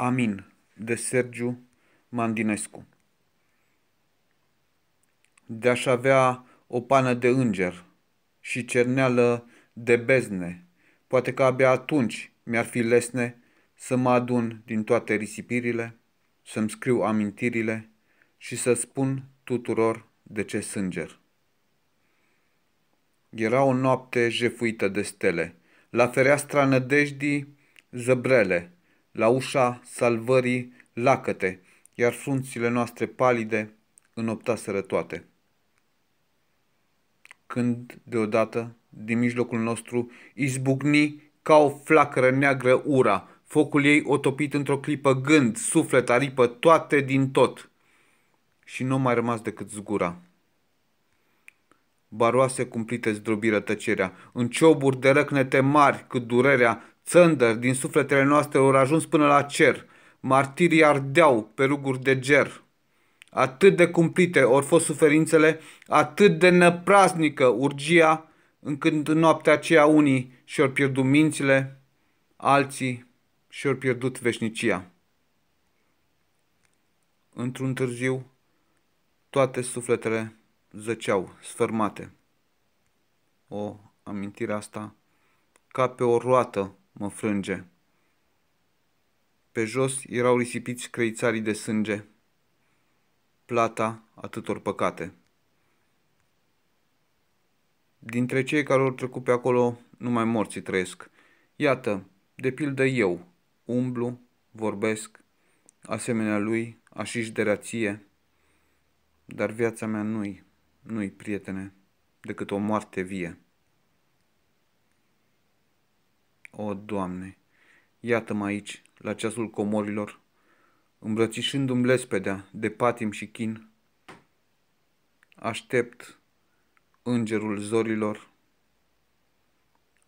Amin de Sergiu Mandinescu De-aș avea o pană de înger și cerneală de bezne, poate că abia atunci mi-ar fi lesne să mă adun din toate risipirile, să-mi scriu amintirile și să spun tuturor de ce sânger. Era o noapte jefuită de stele, la fereastra nădejdii zăbrele, la ușa salvării lacăte, iar frunțile noastre palide înoptaseră toate. Când, deodată, din mijlocul nostru, izbucni ca o flacără neagră ura, focul ei otopit într-o clipă gând, suflet, aripă, toate din tot. Și nu mai rămas decât zgura. Baroase cumplite zdrobiră tăcerea, în cioburi de răcnete mari cât durerea, Țândăr din sufletele noastre au ajuns până la cer. Martirii ardeau pe ruguri de ger. Atât de cumplite au fost suferințele, atât de năprasnică urgia, încât în noaptea aceea unii și-au pierdut mințile, alții și-au pierdut veșnicia. Într-un târziu, toate sufletele zăceau, sfărmate. O amintire asta, ca pe o roată, mă frânge. Pe jos erau risipiți creițarii de sânge, plata atâtor păcate. Dintre cei care au trecut pe acolo, numai morții trăiesc. Iată, de pildă eu, umblu, vorbesc, asemenea lui, așiși de rație, dar viața mea nu-i, nu-i, prietene, decât o moarte vie. O, Doamne, iată-mă aici, la ceasul comorilor, îmbrățișându-mi lespedea de patim și chin. Aștept îngerul zorilor,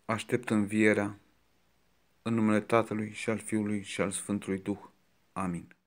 aștept învierea, în numele Tatălui și al Fiului și al Sfântului Duh. Amin.